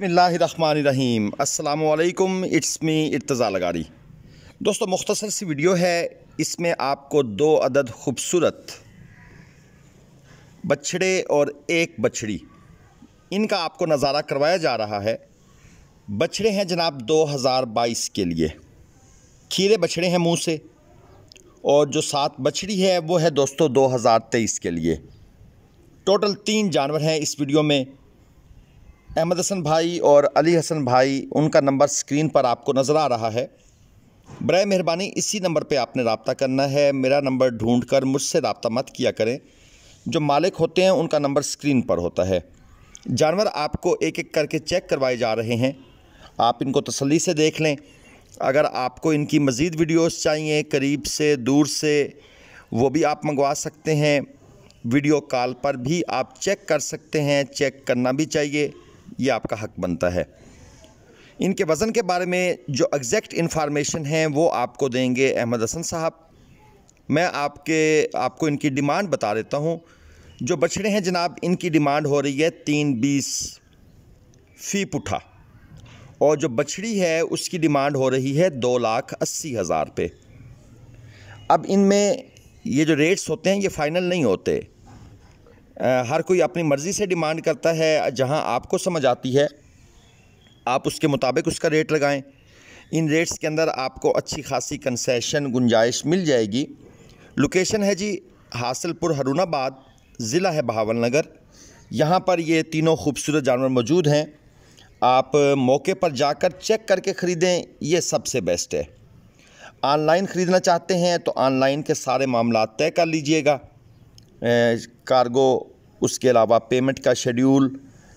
बसमीम् अल्लाम it's me Irtaza लगारी दोस्तों मुख्तसर सी वीडियो है इसमें आपको दो अदद खूबसूरत बछड़े और एक बछड़ी इनका आपको नज़ारा करवाया जा रहा है बछड़े हैं जनाब 2022 के लिए खीरे बछड़े हैं मुंह से और जो सात बछड़ी है वो है दोस्तों 2023 के लिए टोटल तीन जानवर हैं इस वीडियो में अहमद हसन भाई और अली हसन भाई उनका नंबर स्क्रीन पर आपको नज़र आ रहा है बर मेहरबानी इसी नंबर पे आपने रबता करना है मेरा नंबर ढूंढ कर मुझसे रबता मत किया करें जो मालिक होते हैं उनका नंबर स्क्रीन पर होता है जानवर आपको एक एक करके चेक करवाए जा रहे हैं आप इनको तसली से देख लें अगर आपको इनकी मज़ीद वीडियोज़ चाहिए करीब से दूर से वो भी आप मंगवा सकते हैं वीडियो कॉल पर भी आप चेक कर सकते हैं चेक करना भी चाहिए ये आपका हक बनता है इनके वज़न के बारे में जो एग्जैक्ट इन्फॉर्मेशन है वो आपको देंगे अहमद हसन साहब मैं आपके आपको इनकी डिमांड बता देता हूँ जो बछड़े हैं जनाब इनकी डिमांड हो रही है तीन बीस फ़ी पुठा और जो बछड़ी है उसकी डिमांड हो रही है दो लाख अस्सी हज़ार पे अब इनमें ये जो रेट्स होते हैं ये फ़ाइनल नहीं होते हर कोई अपनी मर्ज़ी से डिमांड करता है जहां आपको समझ आती है आप उसके मुताबिक उसका रेट लगाएं इन रेट्स के अंदर आपको अच्छी खासी कंसेशन गुंजाइश मिल जाएगी लोकेशन है जी हासिलपुर हरुणाबाद ज़िला है बहावल नगर यहाँ पर ये तीनों खूबसूरत जानवर मौजूद हैं आप मौके पर जाकर चेक करके ख़रीदें ये सबसे बेस्ट है ऑनलाइन ख़रीदना चाहते हैं तो ऑनलाइन के सारे मामला तय कर लीजिएगा कार्गो उसके अलावा पेमेंट का शेड्यूल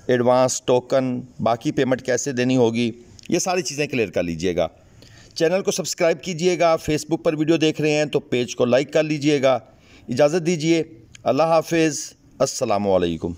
एडवांस टोकन बाकी पेमेंट कैसे देनी होगी ये सारी चीज़ें क्लियर कर लीजिएगा चैनल को सब्सक्राइब कीजिएगा फेसबुक पर वीडियो देख रहे हैं तो पेज को लाइक कर लीजिएगा इजाज़त दीजिए अल्लाह हाफिज़ असलकम